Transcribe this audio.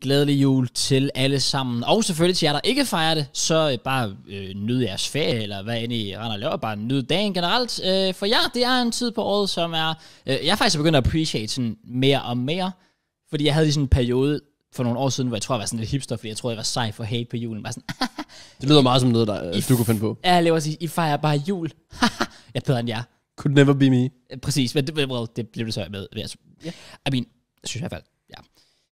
Glædelig jul til alle sammen. Og selvfølgelig til jer, der ikke fejrer det, så øh, bare øh, nyd jeres ferie, eller hvad end I render og laver. Bare nyd dagen generelt. Øh, for ja, det er en tid på året, som er... Øh, jeg er faktisk begyndt at appreciate sådan mere og mere. Fordi jeg havde lige sådan en periode for nogle år siden, hvor jeg tror, jeg var sådan lidt hipster, fordi jeg troede, jeg var sej for hate på julen. sådan, det lyder meget som noget, der, øh, I, du kunne finde på. Ja, jeg lever sig, I fejrer bare jul. jeg er bedre end jer. Could never be me. Øh, præcis, men det, det, det blev det så med. Yeah. I mean, synes jeg i hvert fald.